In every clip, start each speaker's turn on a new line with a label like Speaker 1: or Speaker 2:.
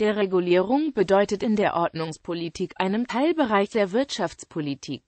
Speaker 1: Deregulierung bedeutet in der Ordnungspolitik, einem Teilbereich der Wirtschaftspolitik,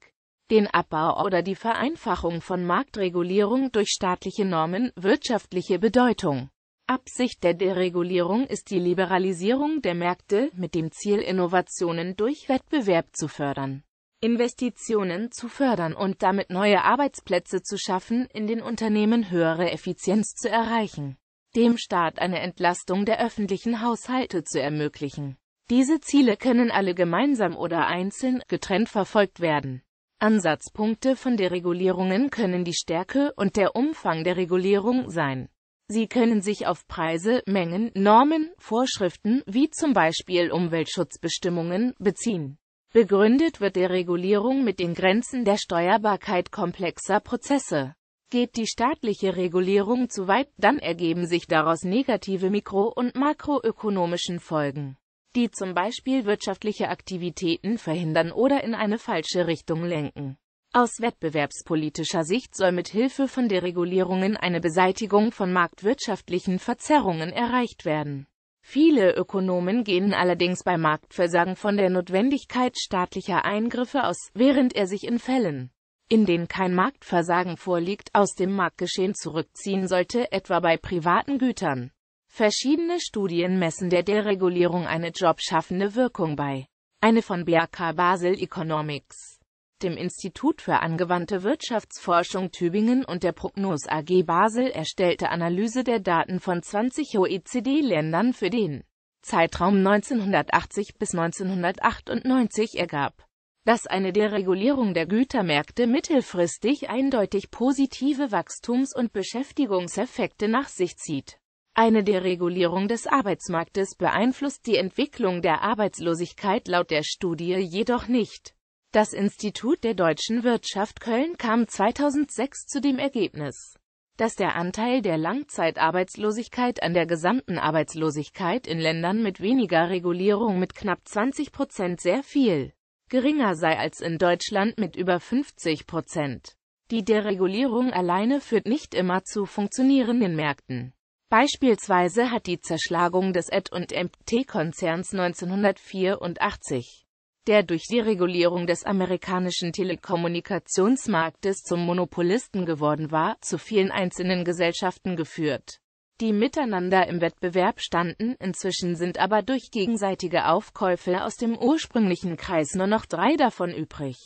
Speaker 1: den Abbau oder die Vereinfachung von Marktregulierung durch staatliche Normen, wirtschaftliche Bedeutung. Absicht der Deregulierung ist die Liberalisierung der Märkte mit dem Ziel, Innovationen durch Wettbewerb zu fördern, Investitionen zu fördern und damit neue Arbeitsplätze zu schaffen, in den Unternehmen höhere Effizienz zu erreichen dem Staat eine Entlastung der öffentlichen Haushalte zu ermöglichen. Diese Ziele können alle gemeinsam oder einzeln, getrennt verfolgt werden. Ansatzpunkte von Deregulierungen können die Stärke und der Umfang der Regulierung sein. Sie können sich auf Preise, Mengen, Normen, Vorschriften wie zum Beispiel Umweltschutzbestimmungen beziehen. Begründet wird Deregulierung mit den Grenzen der Steuerbarkeit komplexer Prozesse. Geht die staatliche Regulierung zu weit, dann ergeben sich daraus negative mikro- und makroökonomischen Folgen, die zum Beispiel wirtschaftliche Aktivitäten verhindern oder in eine falsche Richtung lenken. Aus wettbewerbspolitischer Sicht soll mit Hilfe von Deregulierungen eine Beseitigung von marktwirtschaftlichen Verzerrungen erreicht werden. Viele Ökonomen gehen allerdings bei Marktversagen von der Notwendigkeit staatlicher Eingriffe aus, während er sich in Fällen in denen kein Marktversagen vorliegt, aus dem Marktgeschehen zurückziehen sollte, etwa bei privaten Gütern. Verschiedene Studien messen der Deregulierung eine jobschaffende Wirkung bei. Eine von BRK Basel Economics, dem Institut für angewandte Wirtschaftsforschung Tübingen und der Prognos AG Basel erstellte Analyse der Daten von 20 OECD-Ländern für den Zeitraum 1980 bis 1998 ergab dass eine Deregulierung der Gütermärkte mittelfristig eindeutig positive Wachstums- und Beschäftigungseffekte nach sich zieht. Eine Deregulierung des Arbeitsmarktes beeinflusst die Entwicklung der Arbeitslosigkeit laut der Studie jedoch nicht. Das Institut der deutschen Wirtschaft Köln kam 2006 zu dem Ergebnis, dass der Anteil der Langzeitarbeitslosigkeit an der gesamten Arbeitslosigkeit in Ländern mit weniger Regulierung mit knapp 20 Prozent sehr viel geringer sei als in Deutschland mit über 50 Prozent. Die Deregulierung alleine führt nicht immer zu funktionierenden Märkten. Beispielsweise hat die Zerschlagung des AT&T-Konzerns 1984 der durch die Regulierung des amerikanischen Telekommunikationsmarktes zum Monopolisten geworden war, zu vielen einzelnen Gesellschaften geführt die miteinander im Wettbewerb standen, inzwischen sind aber durch gegenseitige Aufkäufe aus dem ursprünglichen Kreis nur noch drei davon übrig.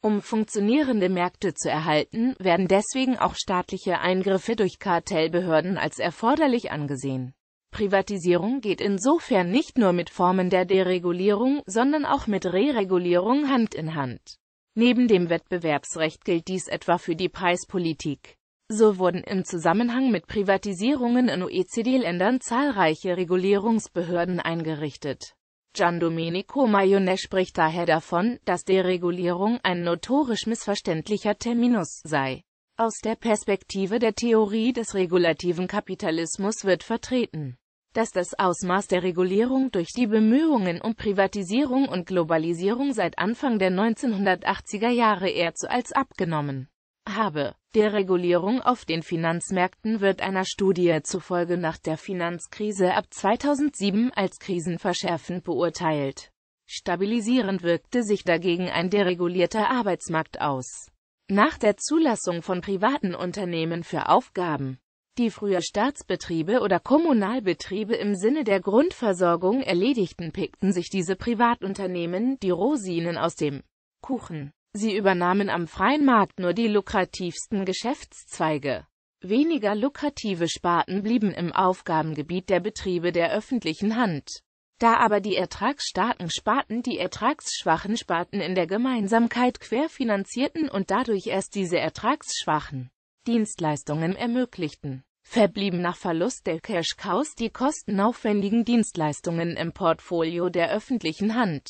Speaker 1: Um funktionierende Märkte zu erhalten, werden deswegen auch staatliche Eingriffe durch Kartellbehörden als erforderlich angesehen. Privatisierung geht insofern nicht nur mit Formen der Deregulierung, sondern auch mit Reregulierung Hand in Hand. Neben dem Wettbewerbsrecht gilt dies etwa für die Preispolitik. So wurden im Zusammenhang mit Privatisierungen in OECD-Ländern zahlreiche Regulierungsbehörden eingerichtet. Gian Domenico Maione spricht daher davon, dass Deregulierung ein notorisch missverständlicher Terminus sei. Aus der Perspektive der Theorie des regulativen Kapitalismus wird vertreten, dass das Ausmaß der Regulierung durch die Bemühungen um Privatisierung und Globalisierung seit Anfang der 1980er Jahre eher zu als abgenommen habe. Der Regulierung auf den Finanzmärkten wird einer Studie zufolge nach der Finanzkrise ab 2007 als krisenverschärfend beurteilt. Stabilisierend wirkte sich dagegen ein deregulierter Arbeitsmarkt aus. Nach der Zulassung von privaten Unternehmen für Aufgaben, die früher Staatsbetriebe oder Kommunalbetriebe im Sinne der Grundversorgung erledigten, pickten sich diese Privatunternehmen die Rosinen aus dem Kuchen. Sie übernahmen am freien Markt nur die lukrativsten Geschäftszweige. Weniger lukrative Sparten blieben im Aufgabengebiet der Betriebe der öffentlichen Hand. Da aber die ertragsstarken Sparten die ertragsschwachen Sparten in der Gemeinsamkeit querfinanzierten und dadurch erst diese ertragsschwachen Dienstleistungen ermöglichten, verblieben nach Verlust der Cash Cows die kostenaufwendigen Dienstleistungen im Portfolio der öffentlichen Hand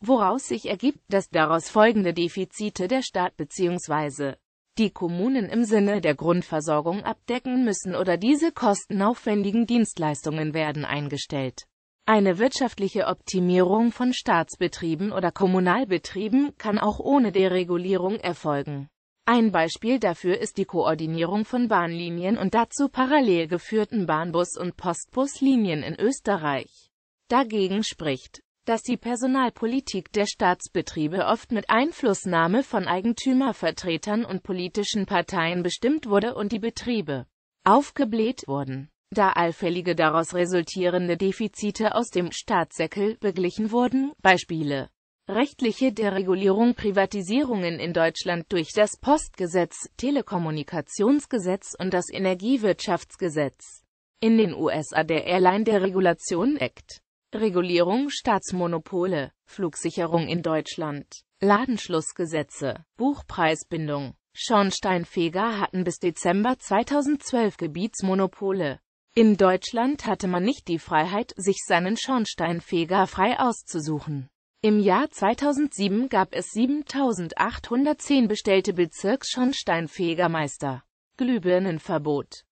Speaker 1: woraus sich ergibt, dass daraus folgende Defizite der Staat bzw. die Kommunen im Sinne der Grundversorgung abdecken müssen oder diese kostenaufwendigen Dienstleistungen werden eingestellt. Eine wirtschaftliche Optimierung von Staatsbetrieben oder Kommunalbetrieben kann auch ohne Deregulierung erfolgen. Ein Beispiel dafür ist die Koordinierung von Bahnlinien und dazu parallel geführten Bahnbus- und Postbuslinien in Österreich. Dagegen spricht, dass die Personalpolitik der Staatsbetriebe oft mit Einflussnahme von Eigentümervertretern und politischen Parteien bestimmt wurde und die Betriebe aufgebläht wurden. Da allfällige daraus resultierende Defizite aus dem Staatssäckel beglichen wurden, Beispiele Rechtliche Deregulierung Privatisierungen in Deutschland durch das Postgesetz, Telekommunikationsgesetz und das Energiewirtschaftsgesetz. In den USA der Airline der Regulation Act. Regulierung Staatsmonopole, Flugsicherung in Deutschland, Ladenschlussgesetze, Buchpreisbindung. Schornsteinfeger hatten bis Dezember 2012 Gebietsmonopole. In Deutschland hatte man nicht die Freiheit, sich seinen Schornsteinfeger frei auszusuchen. Im Jahr 2007 gab es 7810 bestellte Bezirksschornsteinfegermeister. Glühbirnenverbot